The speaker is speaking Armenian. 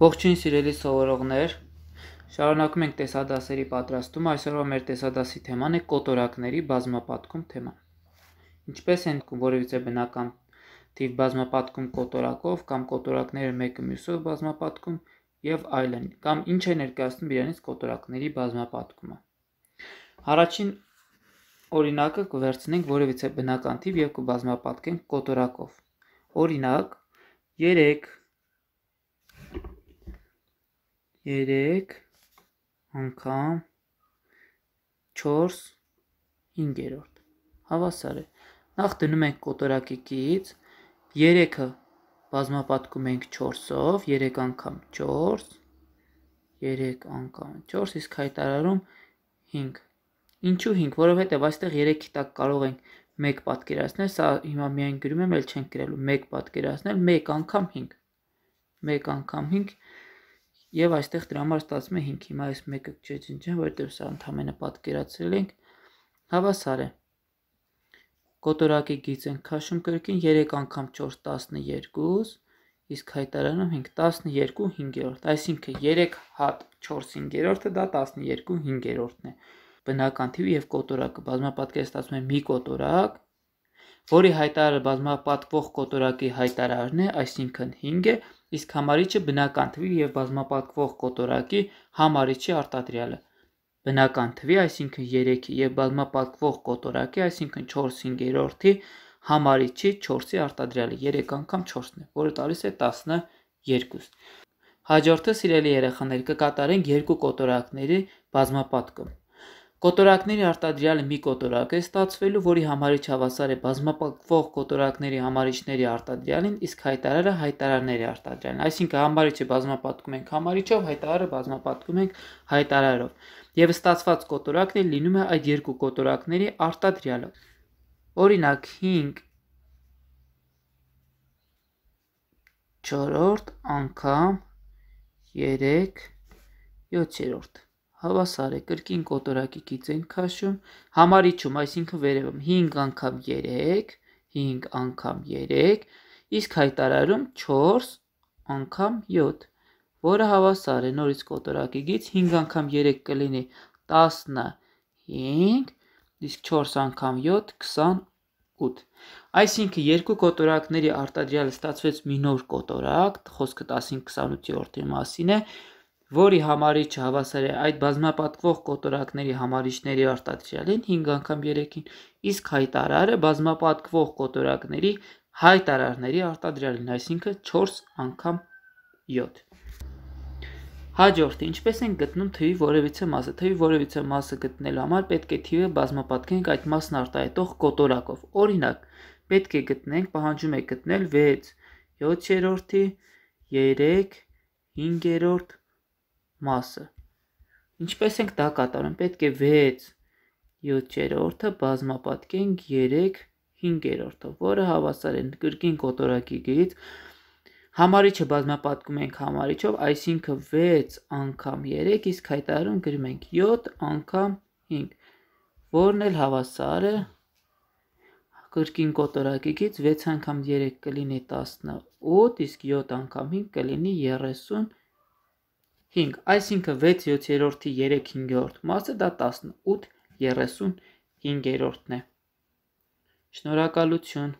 Ողջույն սիրելի սովորողներ։ Շարունակում ենք տեսադասերի պատրաստումը։ Այսօրվա մեր տեսադասի թեման է կոտորակների բազմապատկում թեման։ Ինչպես են որևիցե բնական թիվ բազմապատկում կոտորակով կամ կոտորակները մեկը մյուսով բազմապատկում եւ այլն, կամ ինչ է ներկայացնում իրենից կոտորակների բազմապատկումը։ Առաջին օրինակը կվերցնենք որևիցե բնական թիվ եւ կբազմապատկենք կոտորակով։ Օրինակ 3 3 անգամ 4 5-րդ հավասար է նախ դնում ենք կոտորակիկից 3-ը բազմապատկում ենք 4-ով 3 անգամ 4 3 անգամ 4 իսկ հայտարարում 5 ինչու 5 որովհետև այստեղ 3-ի տակ կարող ենք 1 պատկերացնել սա հիմա միայն գրում եմ էլ չենք գրելու 1 պատկերացնել 1 անգամ 5 1 անգամ 5 Եվ այստեղ դրա համար ստացվում է 5, հիմա այս մեկը չջնջեմ, որտեղ սա ընդամենը պատկերացրել ենք հավասար է։ Կոտորակի գիծ ենք քաշում կրկին 3 անգամ 4 12, իսկ հայտարանում 5 12 5-րդ, այսինքն 3 հատ 4 5-րդը դա 12 5-րդն է։ Բնական թիվը եւ կոտորակը բազմապատկերստացվում է մի կոտորակ որի հայտարարը բազմապատկվող կոտորակի հայտարարն է, այսինքն 5 է, իսկ համարիչը բնական թվի եւ բազմապատկվող կոտորակի համարիչի արտադրյալը։ Բնական թվի, այսինքն 3-ի եւ բազմապատկվող կոտորակի, այսինքն 4/5-ի համարիչի 4-ի արտադրյալը 3 անգամ 4-ն է, որը տալիս է 12։ Հաջորդը, սիրելի երեխաներ, կկատարենք երկու կոտորակների բազմապատկում։ Կոտորակների արտադրյալը մի կոտորակ է ստացվելու, որի համարիչ հավասար է բազմապակվող կոտորակների համարիչների արտադրյալին, իսկ հայտարարը հայտարարների արտադրյալին։ Այսինքն համարիչը բազմապատկում ենք համարիչով, հայտարարը բազմապատկում ենք հայտարարով։ Եվ ստացված կոտորակն էլ լինում է այդ երկու կոտորակների արտադրյալը։ Օրինակ 5 4-րդ անգամ 3 7-րդ հավասար է կրկին կոտորակի գիծ ենք քաշում համարիչում այսինքն վերևում 5 անգամ 3 5 անգամ 3 իսկ հայտարարում 4 անգամ 7 որը հավասար է նորից կոտորակի գիծ 5 անգամ 3 կլինի 15 իսկ 4 անգամ 7 28 այսինքն երկու կոտորակների արտադրյալը ստացվեց մի նոր կոտորակ խոսքը 15-28-ի մասին է որի համարիչը հավասար է այդ բազմապատկվող կոտորակների համարիչների արտադրյալին 5 անգամ 3-ին, իսկ հայտարարը բազմապատկվող կոտորակների հայտարարների արտադրյալին, այսինքն 4 անգամ 7։ Հաջորդ, ինչպես են գտնում թվի որևիցե մասը։ Թվի որևիցե մասը գտնելու համար պետք է թիվը բազմապատկենք այդ մասն արտահայտող կոտորակով։ Օրինակ, պետք է գտնենք, պահանջում է գտնել 6, 7-րդի, 3, 5-րդ, մասը։ Ինչպես ենք դա կատարում։ Պետք է 6 7-րդը բազմապատկենք 3 5-րդով, որը հավասար են գրքին կոտորակի գից համարիչը բազմապատկում ենք համարիչով, այսինքն 6 անգամ 3, իսկ հայտարարում գրում ենք 7 անգամ 5, որն էլ հավասար է գրքին կոտորակից 6 անգամ 3 կլինի 18, իսկ 7 անգամ 5 կլինի 36 5, այսինքն 6/7-ի 3/5-րդ մասը դա 18/35-րդն է։ Շնորհակալություն։